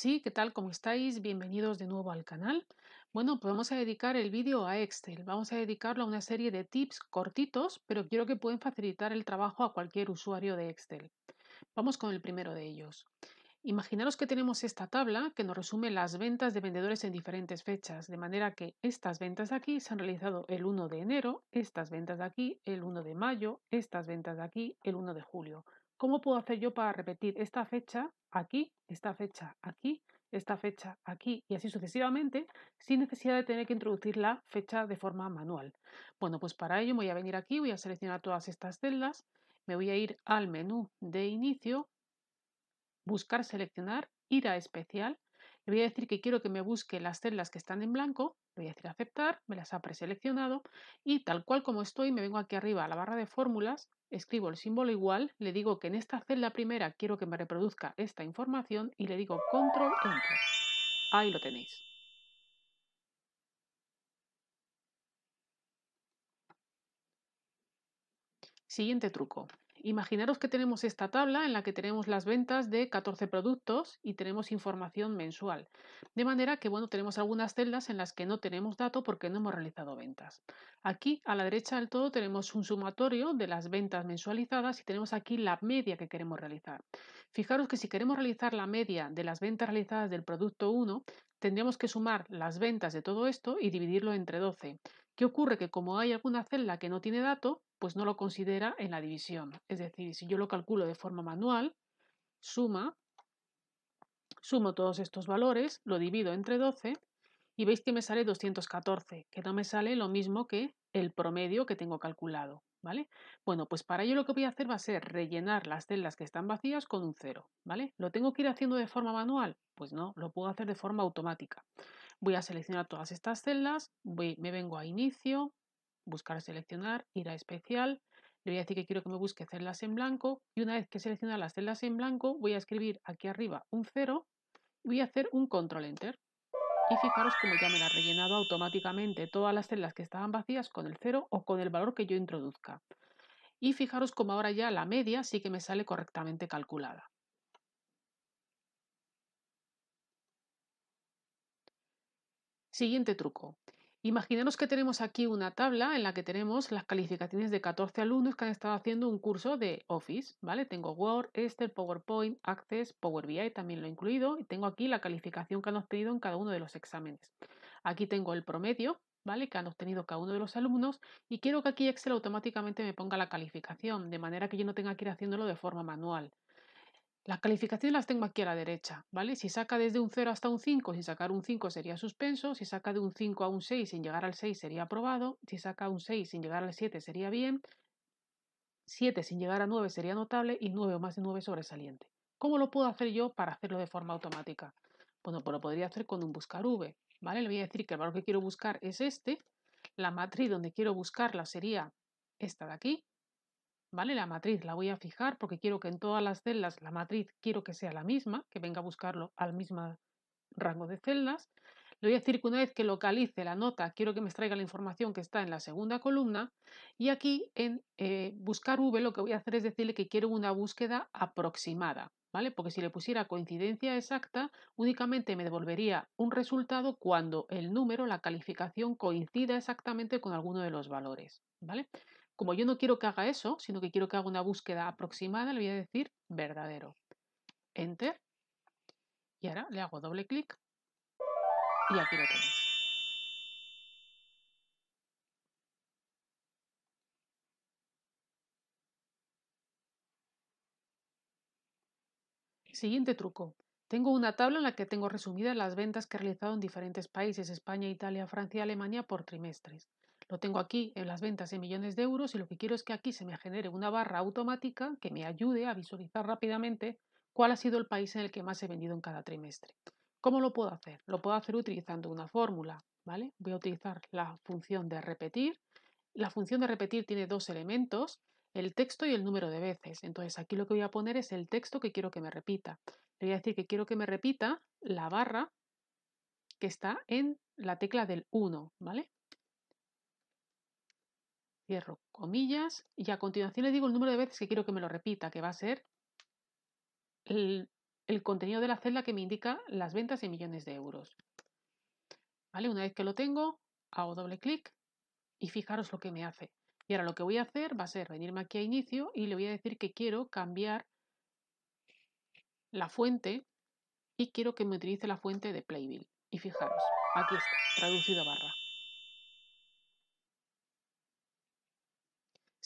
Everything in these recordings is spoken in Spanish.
Sí, ¿qué tal? ¿Cómo estáis? Bienvenidos de nuevo al canal. Bueno, pues vamos a dedicar el vídeo a Excel. Vamos a dedicarlo a una serie de tips cortitos, pero quiero que pueden facilitar el trabajo a cualquier usuario de Excel. Vamos con el primero de ellos. Imaginaros que tenemos esta tabla que nos resume las ventas de vendedores en diferentes fechas, de manera que estas ventas de aquí se han realizado el 1 de enero, estas ventas de aquí el 1 de mayo, estas ventas de aquí el 1 de julio. ¿Cómo puedo hacer yo para repetir esta fecha aquí, esta fecha aquí, esta fecha aquí y así sucesivamente sin necesidad de tener que introducir la fecha de forma manual? Bueno, pues para ello voy a venir aquí, voy a seleccionar todas estas celdas, me voy a ir al menú de inicio, buscar seleccionar, ir a especial le voy a decir que quiero que me busque las celdas que están en blanco, le voy a decir aceptar, me las ha preseleccionado y tal cual como estoy me vengo aquí arriba a la barra de fórmulas, escribo el símbolo igual, le digo que en esta celda primera quiero que me reproduzca esta información y le digo control enter. Ahí lo tenéis. Siguiente truco. Imaginaros que tenemos esta tabla en la que tenemos las ventas de 14 productos y tenemos información mensual. De manera que, bueno, tenemos algunas celdas en las que no tenemos dato porque no hemos realizado ventas. Aquí, a la derecha del todo, tenemos un sumatorio de las ventas mensualizadas y tenemos aquí la media que queremos realizar. Fijaros que si queremos realizar la media de las ventas realizadas del producto 1, tendríamos que sumar las ventas de todo esto y dividirlo entre 12. ¿Qué ocurre? Que como hay alguna celda que no tiene dato, pues no lo considera en la división. Es decir, si yo lo calculo de forma manual, suma, sumo todos estos valores, lo divido entre 12 y veis que me sale 214, que no me sale lo mismo que el promedio que tengo calculado. ¿vale? Bueno, pues para ello lo que voy a hacer va a ser rellenar las celdas que están vacías con un cero, ¿vale? ¿Lo tengo que ir haciendo de forma manual? Pues no, lo puedo hacer de forma automática. Voy a seleccionar todas estas celdas, voy, me vengo a inicio, buscar seleccionar, ir a especial, le voy a decir que quiero que me busque celdas en blanco y una vez que seleccionado las celdas en blanco voy a escribir aquí arriba un cero y voy a hacer un control enter y fijaros como ya me la ha rellenado automáticamente todas las celdas que estaban vacías con el 0 o con el valor que yo introduzca. Y fijaros cómo ahora ya la media sí que me sale correctamente calculada. Siguiente truco. Imaginemos que tenemos aquí una tabla en la que tenemos las calificaciones de 14 alumnos que han estado haciendo un curso de Office, ¿vale? Tengo Word, Excel, PowerPoint, Access, Power BI, también lo he incluido, y tengo aquí la calificación que han obtenido en cada uno de los exámenes. Aquí tengo el promedio, ¿vale? Que han obtenido cada uno de los alumnos y quiero que aquí Excel automáticamente me ponga la calificación, de manera que yo no tenga que ir haciéndolo de forma manual. Las calificaciones las tengo aquí a la derecha, ¿vale? Si saca desde un 0 hasta un 5, sin sacar un 5 sería suspenso, si saca de un 5 a un 6 sin llegar al 6 sería aprobado, si saca un 6 sin llegar al 7 sería bien, 7 sin llegar a 9 sería notable y 9 o más de 9 sobresaliente. ¿Cómo lo puedo hacer yo para hacerlo de forma automática? Bueno, pues lo podría hacer con un buscar V, ¿vale? Le voy a decir que el valor que quiero buscar es este, la matriz donde quiero buscarla sería esta de aquí, ¿vale? La matriz la voy a fijar porque quiero que en todas las celdas la matriz quiero que sea la misma, que venga a buscarlo al mismo rango de celdas. Le voy a decir que una vez que localice la nota, quiero que me extraiga la información que está en la segunda columna. Y aquí en eh, buscar V lo que voy a hacer es decirle que quiero una búsqueda aproximada, ¿vale? Porque si le pusiera coincidencia exacta, únicamente me devolvería un resultado cuando el número, la calificación, coincida exactamente con alguno de los valores, ¿vale? Como yo no quiero que haga eso, sino que quiero que haga una búsqueda aproximada, le voy a decir verdadero. Enter. Y ahora le hago doble clic. Y aquí lo tenéis. Siguiente truco. Tengo una tabla en la que tengo resumidas las ventas que he realizado en diferentes países, España, Italia, Francia Alemania por trimestres. Lo tengo aquí en las ventas en millones de euros y lo que quiero es que aquí se me genere una barra automática que me ayude a visualizar rápidamente cuál ha sido el país en el que más he vendido en cada trimestre. ¿Cómo lo puedo hacer? Lo puedo hacer utilizando una fórmula, ¿vale? Voy a utilizar la función de repetir. La función de repetir tiene dos elementos, el texto y el número de veces. Entonces aquí lo que voy a poner es el texto que quiero que me repita. Le voy a decir que quiero que me repita la barra que está en la tecla del 1, ¿vale? Cierro comillas y a continuación le digo el número de veces que quiero que me lo repita, que va a ser el, contenido de la celda que me indica las ventas en millones de euros. ¿Vale? Una vez que lo tengo, hago doble clic y fijaros lo que me hace. Y ahora lo que voy a hacer va a ser venirme aquí a inicio y le voy a decir que quiero cambiar la fuente y quiero que me utilice la fuente de Playbill. Y fijaros, aquí está, traducido a barra.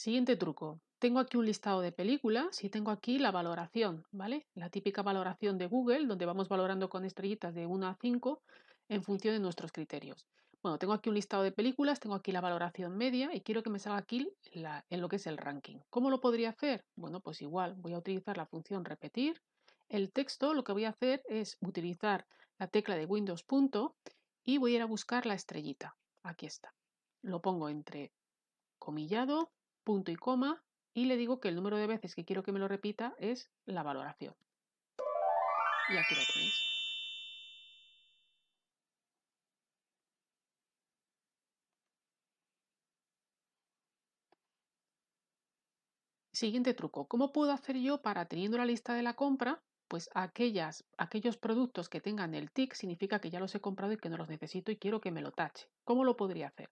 Siguiente truco. Tengo aquí un listado de películas y tengo aquí la valoración, ¿vale? La típica valoración de Google, donde vamos valorando con estrellitas de 1 a 5 en función de nuestros criterios. Bueno, tengo aquí un listado de películas, tengo aquí la valoración media y quiero que me salga aquí en lo que es el ranking. ¿Cómo lo podría hacer? Bueno, pues igual voy a utilizar la función repetir. El texto lo que voy a hacer es utilizar la tecla de Windows punto y voy a ir a buscar la estrellita. Aquí está. Lo pongo entre comillado punto y coma y le digo que el número de veces que quiero que me lo repita es la valoración. Y aquí lo tenéis. Siguiente truco. ¿Cómo puedo hacer yo para, teniendo la lista de la compra, pues aquellas, aquellos productos que tengan el TIC significa que ya los he comprado y que no los necesito y quiero que me lo tache? ¿Cómo lo podría hacer?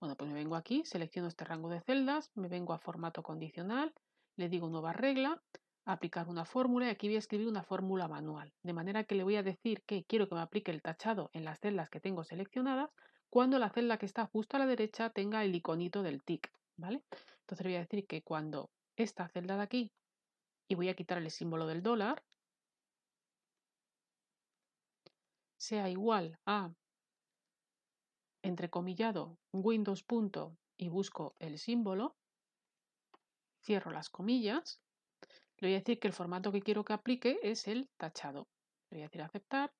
Bueno, pues me vengo aquí, selecciono este rango de celdas, me vengo a formato condicional, le digo nueva regla, aplicar una fórmula y aquí voy a escribir una fórmula manual. De manera que le voy a decir que quiero que me aplique el tachado en las celdas que tengo seleccionadas cuando la celda que está justo a la derecha tenga el iconito del tick, ¿vale? Entonces voy a decir que cuando esta celda de aquí, y voy a quitar el símbolo del dólar, sea igual a entrecomillado, Windows punto y busco el símbolo, cierro las comillas, le voy a decir que el formato que quiero que aplique es el tachado. Le voy a decir aceptar,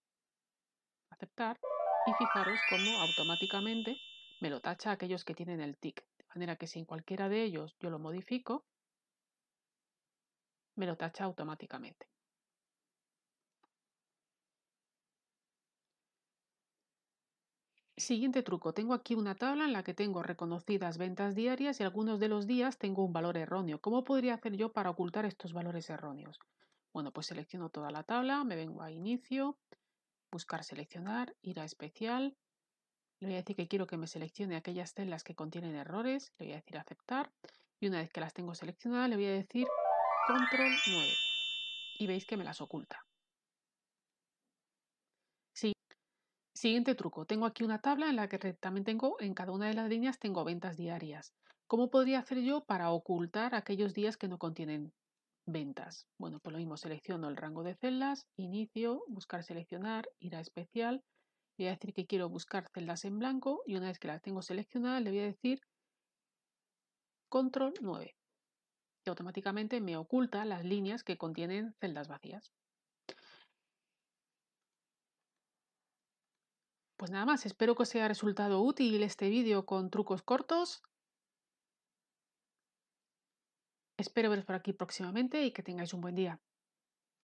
aceptar y fijaros cómo automáticamente me lo tacha aquellos que tienen el tick. De manera que si en cualquiera de ellos yo lo modifico, me lo tacha automáticamente. Siguiente truco. Tengo aquí una tabla en la que tengo reconocidas ventas diarias y algunos de los días tengo un valor erróneo. ¿Cómo podría hacer yo para ocultar estos valores erróneos? Bueno, pues selecciono toda la tabla, me vengo a inicio, buscar seleccionar, ir a especial. Le voy a decir que quiero que me seleccione aquellas celdas que contienen errores. Le voy a decir aceptar. Y una vez que las tengo seleccionadas, le voy a decir control 9. Y veis que me las oculta. Siguiente truco. Tengo aquí una tabla en la que también tengo, en cada una de las líneas tengo ventas diarias. ¿Cómo podría hacer yo para ocultar aquellos días que no contienen ventas? Bueno, pues lo mismo selecciono el rango de celdas, inicio, buscar seleccionar, ir a especial. Voy a decir que quiero buscar celdas en blanco y una vez que las tengo seleccionadas le voy a decir control 9 y automáticamente me oculta las líneas que contienen celdas vacías. Pues nada más, espero que os haya resultado útil este vídeo con trucos cortos. Espero veros por aquí próximamente y que tengáis un buen día.